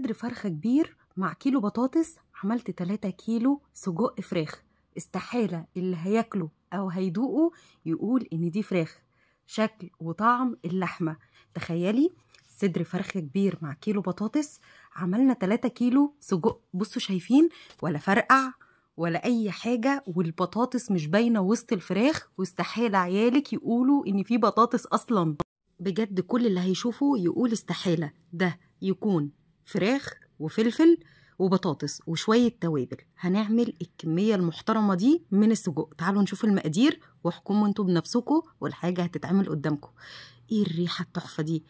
صدر فرخة كبير مع كيلو بطاطس عملت 3 كيلو سجق فراخ استحالة اللي هياكله أو هيدوقه يقول إن دي فراخ شكل وطعم اللحمة تخيلي صدر فرخة كبير مع كيلو بطاطس عملنا 3 كيلو سجق بصوا شايفين ولا فرقع ولا اي حاجه والبطاطس مش باينه وسط الفراخ واستحاله عيالك يقولوا ان في بطاطس اصلا بجد كل اللي هيشوفه يقول استحاله ده يكون فراخ وفلفل وبطاطس وشوية توابل هنعمل الكمية المحترمة دي من السجق تعالوا نشوف المقادير واحكموا انتوا بنفسكم والحاجة هتتعمل قدامكم ايه الريحة التحفة دي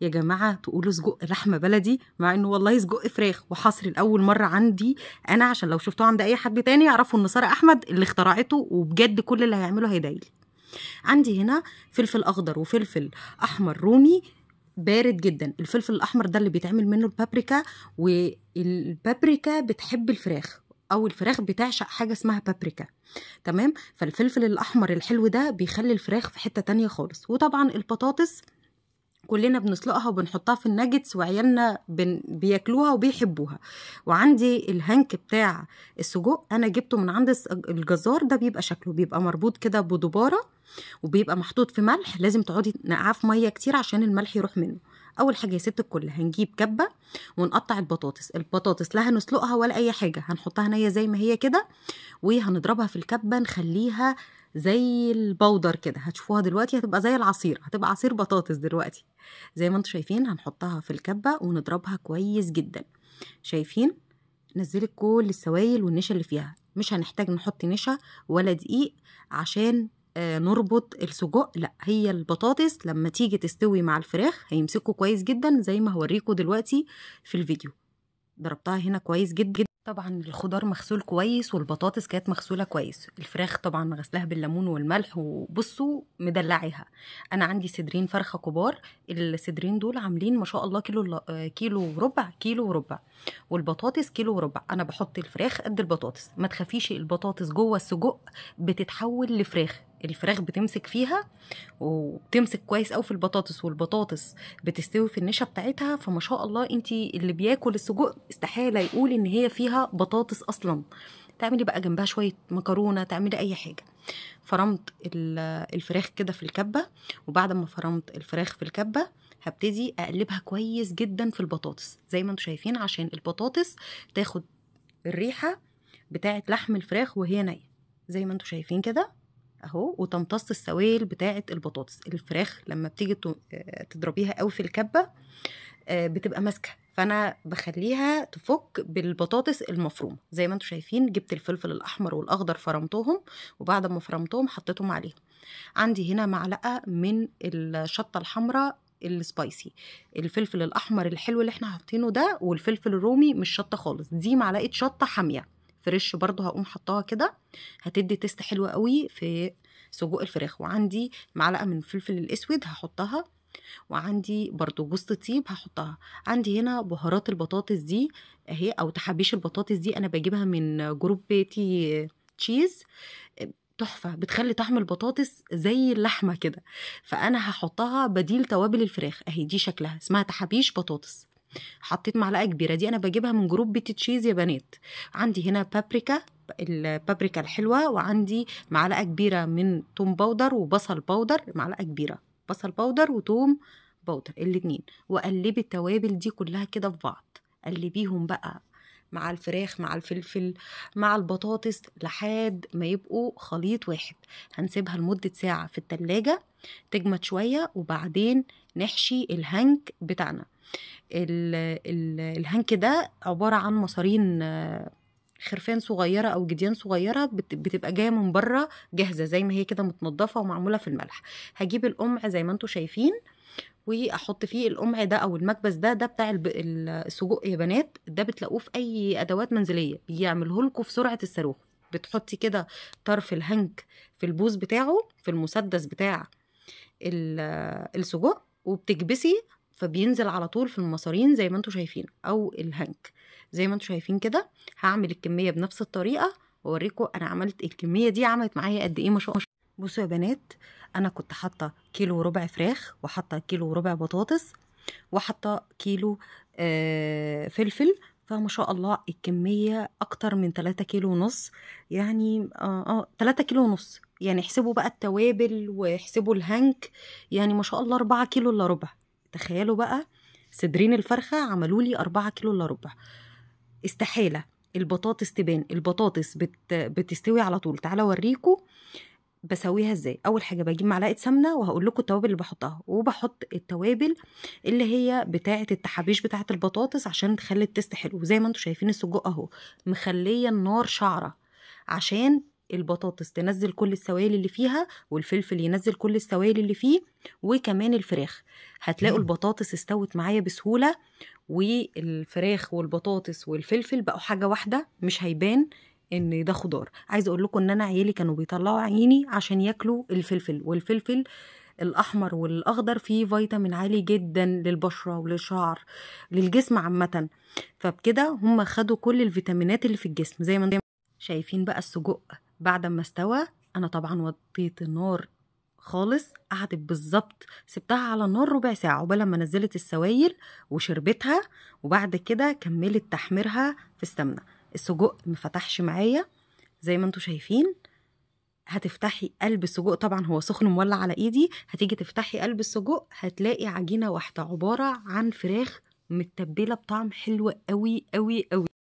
يا جماعة تقولوا سجق لحمة بلدي مع انه والله سجق فراخ وحصري لأول مرة عندي أنا عشان لو شفتوه عند أي حد تاني يعرفوا إن سارة أحمد اللي اخترعته وبجد كل اللي هيعمله هيدعيلي عندي هنا فلفل أخضر وفلفل أحمر رومي بارد جدا الفلفل الاحمر ده اللي بيتعمل منه البابريكا والبابريكا بتحب الفراخ او الفراخ بتعشق حاجه اسمها بابريكا تمام فالفلفل الاحمر الحلو ده بيخلي الفراخ في حته تانية خالص وطبعا البطاطس كلنا بنسلقها وبنحطها في الناجتس وعيالنا بن... بياكلوها وبيحبوها وعندي الهنك بتاع السجق انا جبته من عند الجزار ده بيبقى شكله بيبقى مربوط كده بدباره وبيبقى محطوط في ملح لازم تقعدي تنقعاه في ميه كتير عشان الملح يروح منه اول حاجه يا ست الكل هنجيب كبه ونقطع البطاطس البطاطس لا هنسلقها ولا اي حاجه هنحطها نيه زي ما هي كده وهنضربها في الكبه نخليها زي البودر كده هتشوفوها دلوقتي هتبقى زي العصير هتبقى عصير بطاطس دلوقتي زي ما انتم شايفين هنحطها في الكبه ونضربها كويس جدا شايفين نزلت كل السوائل والنشا اللي فيها مش هنحتاج نحط نشا ولا دقيق عشان آه، نربط السجق لا هي البطاطس لما تيجي تستوي مع الفراخ هيمسكوا كويس جدا زي ما هوريكم دلوقتي في الفيديو ضربتها هنا كويس جدا طبعا الخضار مغسول كويس والبطاطس كانت مغسوله كويس الفراخ طبعا غسلها بالليمون والملح وبصوا مدلعيها انا عندي صدرين فرخه كبار الصدرين دول عاملين ما شاء الله كيلو آه، كيلو وربع كيلو وربع والبطاطس كيلو وربع انا بحط الفراخ قد البطاطس ما تخافيش البطاطس جوه السجق بتتحول لفراخ الفراخ بتمسك فيها وبتمسك كويس قوي في البطاطس والبطاطس بتستوي في النشا بتاعتها فما شاء الله انت اللي بياكل السجق استحاله يقول ان هي فيها بطاطس اصلا تعملي بقى جنبها شويه مكرونه تعملي اي حاجه فرمت الفراخ كده في الكبه وبعد ما فرمت الفراخ في الكبه هبتدي اقلبها كويس جدا في البطاطس زي ما انتم شايفين عشان البطاطس تاخد الريحه بتاعه لحم الفراخ وهي نيه زي ما انتم شايفين كده اهو وتمتص السوائل بتاعه البطاطس الفراخ لما بتيجي تضربيها قوي في الكبه آه، بتبقى ماسكه فانا بخليها تفك بالبطاطس المفرومه زي ما انتم شايفين جبت الفلفل الاحمر والاخضر فرمتهم وبعد ما فرمتهم حطيتهم عليهم عندي هنا معلقه من الشطه الحمراء السبايسي الفلفل الاحمر الحلو اللي احنا حاطينه ده والفلفل الرومي مش شطه خالص دي معلقه شطه حاميه فريش برضه هقوم حطاها كده هتدي تيست حلو قوي في سجق الفراخ وعندي معلقه من الفلفل الاسود هحطها وعندي برضو جوز طيب هحطها عندي هنا بهارات البطاطس دي اهي او تحبيش البطاطس دي انا بجيبها من جروب بيتي تشيز تحفة بتخلي طعم البطاطس زي اللحمة كده فأنا هحطها بديل توابل الفراخ أهي دي شكلها اسمها تحابيش بطاطس حطيت معلقه كبيره دي انا بجيبها من جروب بيت تشيز يا بنات عندي هنا بابريكا البابريكا الحلوه وعندي معلقه كبيره من توم باودر وبصل باودر معلقه كبيره بصل باودر وتوم باودر الاتنين وقلبي التوابل دي كلها كده في بعض قلبيهم بقى مع الفراخ مع الفلفل مع البطاطس لحد ما يبقوا خليط واحد هنسيبها لمدة ساعة في التلاجة تجمد شوية وبعدين نحشي الهنك بتاعنا الهنك ده عباره عن مصارين خرفان صغيره او جديان صغيره بتبقى جايه من بره جاهزه زي ما هي كده متنضفه ومعموله في الملح هجيب القمع زي ما انتم شايفين واحط فيه القمع ده او المكبس ده ده بتاع السجق يا بنات ده بتلاقوه في اي ادوات منزليه بيعمله لكم في سرعه الصاروخ بتحطي كده طرف الهنك في البوز بتاعه في المسدس بتاع السجق وبتكبسي فبينزل على طول في المصارين زي ما انتم شايفين او الهنك زي ما انتم شايفين كده هعمل الكميه بنفس الطريقه واوريكم انا عملت الكميه دي عملت معايا قد ايه ما شاء الله بصوا يا بنات انا كنت حاطه كيلو وربع فراخ وحاطه كيلو وربع بطاطس وحاطه كيلو آه فلفل فما شاء الله الكمية أكتر من 3 كيلو ونص يعني اه 3 آه، كيلو ونص يعني احسبوا بقى التوابل واحسبوا الهنك يعني ما شاء الله 4 كيلو إلا ربع تخيلوا بقى صدرين الفرخة عملوا لي أربعة كيلو إلا ربع استحالة البطاطس تبان البطاطس بت... بتستوي على طول تعالى أوريكم بسويها ازاي اول حاجه بجيب معلقه سمنه وهقول لكم التوابل اللي بحطها وبحط التوابل اللي هي بتاعه التحابيش بتاعه البطاطس عشان تخلي التست حلو زي ما انتم شايفين السجق اهو مخليه النار شعره عشان البطاطس تنزل كل السوائل اللي فيها والفلفل ينزل كل السوائل اللي فيه وكمان الفراخ هتلاقوا البطاطس استوت معايا بسهوله والفراخ والبطاطس والفلفل بقوا حاجه واحده مش هيبان ان ده خضار عايز اقول لكم ان انا عيالي كانوا بيطلعوا عيني عشان ياكلوا الفلفل والفلفل الاحمر والاخضر فيه فيتامين عالي جدا للبشره وللشعر للجسم عامه فبكده هم خدوا كل الفيتامينات اللي في الجسم زي ما شايفين بقى السجق بعد ما استوى انا طبعا وطيت النار خالص قعدت بالظبط سبتها على النار ربع ساعه عقبال ما نزلت السوائل وشربتها وبعد كده كملت تحميرها في السمنه السجق مفتحش معايا زي ما انتم شايفين هتفتحي قلب السجق طبعا هو سخن مولع على ايدي هتيجي تفتحي قلب السجق هتلاقي عجينه واحده عباره عن فراخ متبله بطعم حلو قوي قوي قوي